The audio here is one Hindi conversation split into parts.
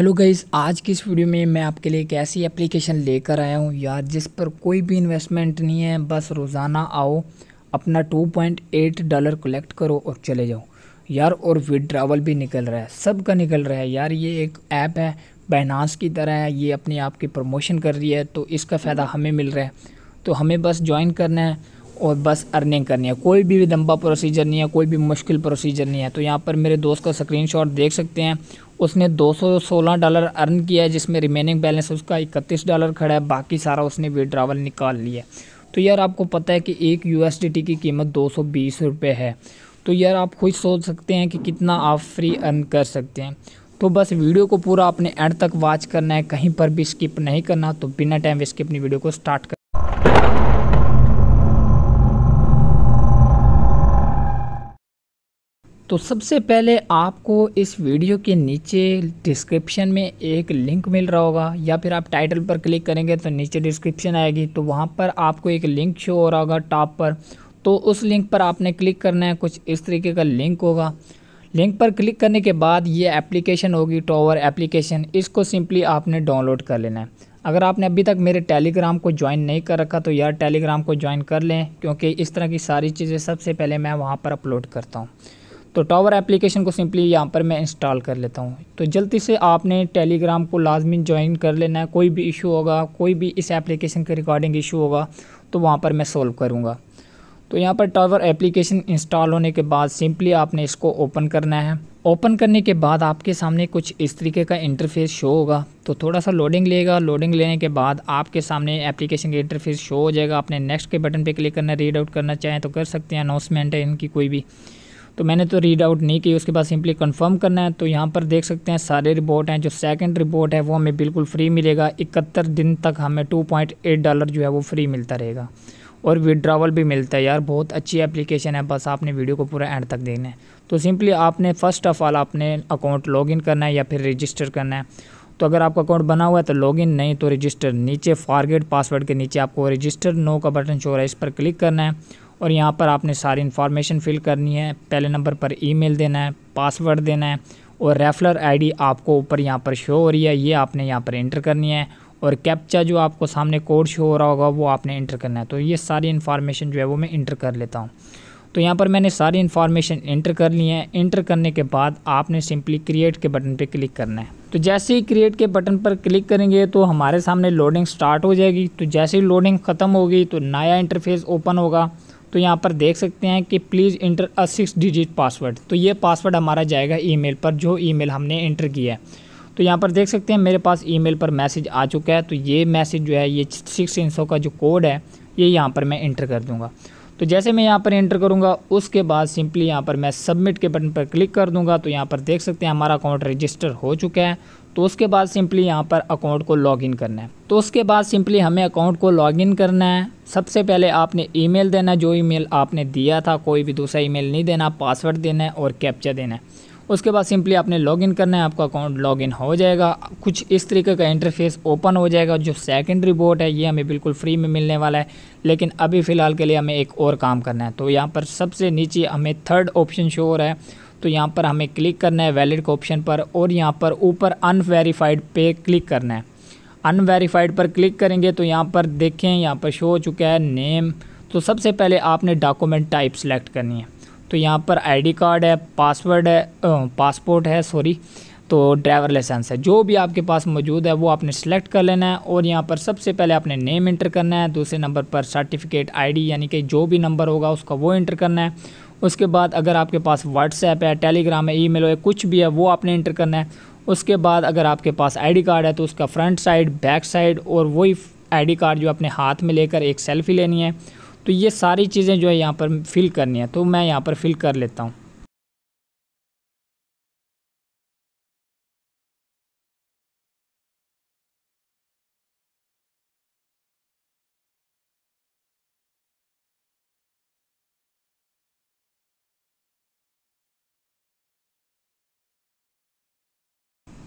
हेलो गाइज़ आज की इस वीडियो में मैं आपके लिए एक ऐसी एप्लीकेशन लेकर आया हूँ यार जिस पर कोई भी इन्वेस्टमेंट नहीं है बस रोज़ाना आओ अपना 2.8 डॉलर कलेक्ट करो और चले जाओ यार और विड्रावल भी निकल रहा है सब का निकल रहा है यार ये एक ऐप है बैनास की तरह है ये अपने आप की प्रमोशन कर रही है तो इसका फ़ायदा हमें मिल रहा है तो हमें बस ज्वाइन करना है और बस अर्निंग करनी है कोई भी लंबा प्रोसीजर नहीं है कोई भी मुश्किल प्रोसीजर नहीं है तो यहाँ पर मेरे दोस्त का स्क्रीन देख सकते हैं उसने 216 डॉलर अर्न किया है जिसमें रिमेनिंग बैलेंस उसका इकतीस डॉलर खड़ा है बाकी सारा उसने विड्रावल निकाल लिया तो यार आपको पता है कि एक यूएसडीटी की कीमत दो सौ है तो यार आप खुद सोच सकते हैं कि कितना आप फ्री अर्न कर सकते हैं तो बस वीडियो को पूरा आपने एंड तक वॉच करना है कहीं पर भी स्किप नहीं करना तो बिना टाइम वेस्ट के अपनी वीडियो को स्टार्ट कर तो सबसे पहले आपको इस वीडियो के नीचे डिस्क्रिप्शन में एक लिंक मिल रहा होगा या फिर आप टाइटल पर क्लिक करेंगे तो नीचे डिस्क्रिप्शन आएगी तो वहाँ पर आपको एक लिंक शो हो रहा होगा टॉप पर तो उस लिंक पर आपने क्लिक करना है कुछ इस तरीके का लिंक होगा लिंक पर क्लिक करने के बाद ये एप्लीकेशन होगी टॉवर एप्लीकेशन इसको सिंपली आपने डाउनलोड कर लेना है अगर आपने अभी तक मेरे टेलीग्राम को ज्वाइन नहीं कर रखा तो यार टेलीग्राम को ज्वाइन कर लें क्योंकि इस तरह की सारी चीज़ें सबसे पहले मैं वहाँ पर अपलोड करता हूँ तो टावर एप्लीकेशन को सिंपली यहाँ पर मैं इंस्टॉल कर लेता हूँ तो जल्दी से आपने टेलीग्राम को लाजमी ज्वाइन कर लेना है कोई भी इशू होगा कोई भी इस एप्लीकेशन के रिकॉर्डिंग इशू होगा तो वहाँ पर मैं सोल्व करूँगा तो यहाँ पर टावर एप्लीकेशन इंस्टॉल होने के बाद सिंपली आपने इसको ओपन करना है ओपन करने के बाद आपके सामने कुछ इस तरीके का इंटरफेस शो होगा तो थोड़ा सा लोडिंग लेगा लोडिंग लेने के बाद आपके सामने एप्लीकेशन का इंटरफेस शो हो जाएगा आपने नेक्स्ट के बटन पे क्लिक करना रीड आउट करना चाहें तो कर सकते हैं अनाउंसमेंट है इनकी कोई भी तो मैंने तो रीड आउट नहीं की उसके बाद सिंपली कंफर्म करना है तो यहाँ पर देख सकते हैं सारे रिपोर्ट हैं जो सेकंड रिपोर्ट है वो हमें बिल्कुल फ्री मिलेगा इकहत्तर दिन तक हमें 2.8 डॉलर जो है वो फ्री मिलता रहेगा और विड्रावल भी मिलता है यार बहुत अच्छी एप्लीकेशन है बस आपने वीडियो को पूरा एंड तक देखना है तो सिंपली आपने फ़र्स्ट ऑफ़ ऑल आपने अकाउंट लॉगिन करना है या फिर रजिस्टर करना है तो अगर आपका अकाउंट बना हुआ है तो लॉगिन नहीं तो रजिस्टर नीचे फारगेट पासवर्ड के नीचे आपको रजिस्टर नो का बटन शो रहा है इस पर क्लिक करना है और यहाँ पर आपने सारी इन्फॉर्मेशन फ़िल करनी है पहले नंबर पर ईमेल देना है पासवर्ड देना है और रेफलर आईडी आपको ऊपर यहाँ पर शो हो रही है ये आपने यहाँ पर इंटर करनी है और कैप्चा जो आपको सामने कोड शो हो रहा होगा वो आपने इंटर करना है तो ये सारी इन्फॉर्मेशन जो है वो मैं इंटर कर लेता हूँ तो यहाँ पर मैंने सारी इन्फॉर्मेशन इंटर कर ली है इंटर करने के बाद आपने सिंपली क्रिएट के बटन पर क्लिक करना है तो जैसे ही क्रिएट के बटन पर क्लिक करेंगे तो हमारे सामने लोडिंग स्टार्ट हो जाएगी तो जैसे ही लोडिंग ख़त्म होगी तो नया इंटरफेस ओपन होगा तो यहाँ पर देख सकते हैं कि please enter a six digit password तो ये पासवर्ड हमारा जाएगा ईमेल पर जो ईमेल हमने इंटर किया है तो यहाँ पर देख सकते हैं मेरे पास ईमेल पर मैसेज आ चुका है तो ये मैसेज जो है ये सिक्स इंसो का जो कोड है ये यहाँ पर मैं इंटर कर दूँगा तो जैसे मैं यहाँ पर इंटर करूँगा उसके बाद सिंपली यहाँ पर मैं सबमिट के बटन पर क्लिक कर दूँगा तो यहाँ पर देख सकते हैं हमारा अकाउंट रजिस्टर हो चुका है तो उसके बाद सिंपली यहाँ पर अकाउंट को लॉगिन करना है तो उसके बाद सिंपली हमें अकाउंट को लॉगिन करना है सबसे पहले आपने ईमेल देना जो ईमेल आपने दिया था कोई भी दूसरा ईमेल नहीं देना पासवर्ड देना है और कैप्चा देना है उसके बाद सिंपली आपने लॉगिन करना है आपका अकाउंट लॉगिन हो जाएगा कुछ इस तरीके का इंटरफेस ओपन हो जाएगा जो सेकेंडरी बोर्ड है ये हमें बिल्कुल फ्री में मिलने वाला है लेकिन अभी फ़िलहाल के लिए हमें एक और काम करना है तो यहाँ पर सबसे नीचे हमें थर्ड ऑप्शन शो हो रहा है तो यहाँ पर हमें क्लिक करना है वैलिड के ऑप्शन पर और यहाँ पर ऊपर अनवेरीफाइड पे क्लिक करना है अनवेरीफाइड पर क्लिक करेंगे तो यहाँ पर देखें यहाँ पर शो हो चुका है नेम तो सबसे पहले आपने डॉक्यूमेंट टाइप सेलेक्ट करनी है तो यहाँ पर आईडी कार्ड है पासवर्ड है पासपोर्ट है सॉरी तो ड्राइवर लाइसेंस है जो भी आपके पास मौजूद है वो आपने सेलेक्ट कर लेना है और यहाँ पर सबसे पहले आपने नेम इंटर करना है दूसरे नंबर पर सर्टिफिकेट आईडी यानी कि जो भी नंबर होगा उसका वो इंटर करना है उसके बाद अगर आपके पास व्हाट्सएप है टेलीग्राम है ईमेल है कुछ भी है वो आपने इंटर करना है उसके बाद अगर आपके पास आईडी कार्ड है तो उसका फ्रंट साइड बैक साइड और वही आईडी कार्ड जो अपने हाथ में लेकर एक सेल्फ़ी लेनी है तो ये सारी चीज़ें जो है यहाँ पर फिल करनी है तो मैं यहाँ पर फिल कर लेता हूँ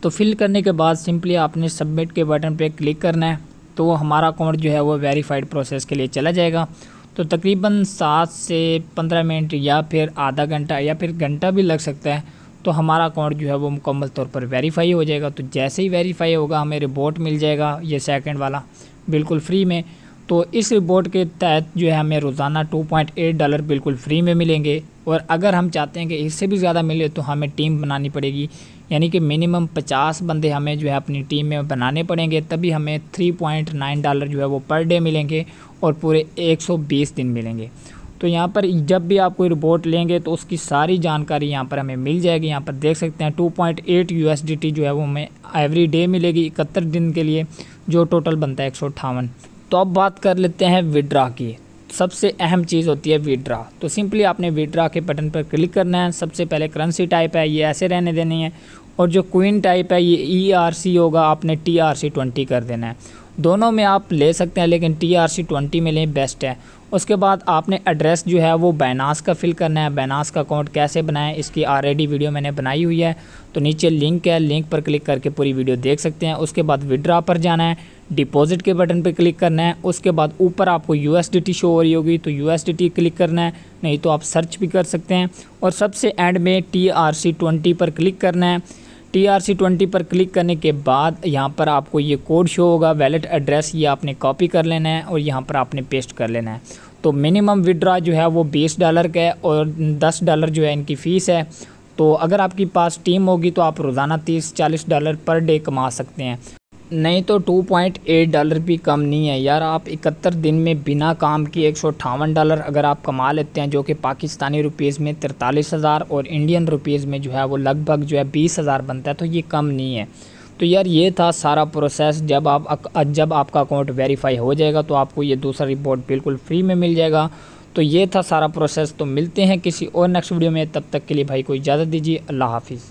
तो फिल करने के बाद सिंपली आपने सबमिट के बटन पर क्लिक करना है तो हमारा अकाउंट जो है वो वेरीफाइड प्रोसेस के लिए चला जाएगा तो तकरीबन सात से पंद्रह मिनट या फिर आधा घंटा या फिर घंटा भी लग सकता है तो हमारा अकाउंट जो है वो मुकम्मल तौर पर वेरीफाई हो जाएगा तो जैसे ही वेरीफाई होगा हमें रिपोर्ट मिल जाएगा ये सेकंड वाला बिल्कुल फ्री में तो इस रिपोर्ट के तहत जो है हमें रोज़ाना 2.8 डॉलर बिल्कुल फ्री में मिलेंगे और अगर हम चाहते हैं कि इससे भी ज़्यादा मिले तो हमें टीम बनानी पड़ेगी यानी कि मिनिमम 50 बंदे हमें जो है अपनी टीम में बनाने पड़ेंगे तभी हमें 3.9 डॉलर जो है वो पर डे मिलेंगे और पूरे 120 दिन मिलेंगे तो यहाँ पर जब भी आप कोई रिपोर्ट लेंगे तो उसकी सारी जानकारी यहाँ पर हमें मिल जाएगी यहाँ पर देख सकते हैं 2.8 टी जो है वो हमें एवरी डे मिलेगी इकहत्तर दिन के लिए जो टोटल बनता है एक तो अब बात कर लेते हैं विड्रा की सबसे अहम चीज़ होती है विड्रा तो सिंपली आपने विड्रा के बटन पर क्लिक करना है सबसे पहले करेंसी टाइप है ये ऐसे रहने देनी है और जो क्वीन टाइप है ये ई आर सी होगा आपने टी आर सी ट्वेंटी कर देना है दोनों में आप ले सकते हैं लेकिन टी आर सी ट्वेंटी में लें बेस्ट है उसके बाद आपने एड्रेस जो है वो बैनास का फिल करना है बैनास का अकाउंट कैसे बनाएं इसकी ऑलरेडी वीडियो मैंने बनाई हुई है तो नीचे लिंक है लिंक पर क्लिक करके पूरी वीडियो देख सकते हैं उसके बाद विड्रा पर जाना है डिपॉजिट के बटन पर क्लिक करना है उसके बाद ऊपर आपको यू शो हो रही होगी तो यू क्लिक करना है नहीं तो आप सर्च भी कर सकते हैं और सबसे एंड में टी आर सी ट्वेंटी पर क्लिक करना है टी आर सी ट्वेंटी पर क्लिक करने के बाद यहाँ पर आपको ये कोड शो होगा वैलेट एड्रेस ये आपने कॉपी कर लेना है और यहाँ पर आपने पेस्ट कर लेना है तो मिनिमम विड्रा जो है वो बीस डॉलर का है और दस डॉलर जो है इनकी फ़ीस है तो अगर आपके पास टीम होगी तो आप रोज़ाना तीस चालीस डॉलर पर डे कमा सकते हैं नहीं तो 2.8 डॉलर भी कम नहीं है यार आप इकहत्तर दिन में बिना काम के एक डॉलर अगर आप कमा लेते हैं जो कि पाकिस्तानी रुपीज़ में तिरतालीस हज़ार और इंडियन रुपीज़ में जो है वो लगभग जो है बीस हज़ार बनता है तो ये कम नहीं है तो यार ये था सारा प्रोसेस जब आप जब आपका अकाउंट वेरीफाई हो जाएगा तो आपको ये दूसरा रिपोर्ट बिल्कुल फ्री में मिल जाएगा तो ये था सारा प्रोसेस तो मिलते हैं किसी और नेक्स्ट वीडियो में तब तक के लिए भाई को इजाज़त दीजिए अल्लाह हाफिज़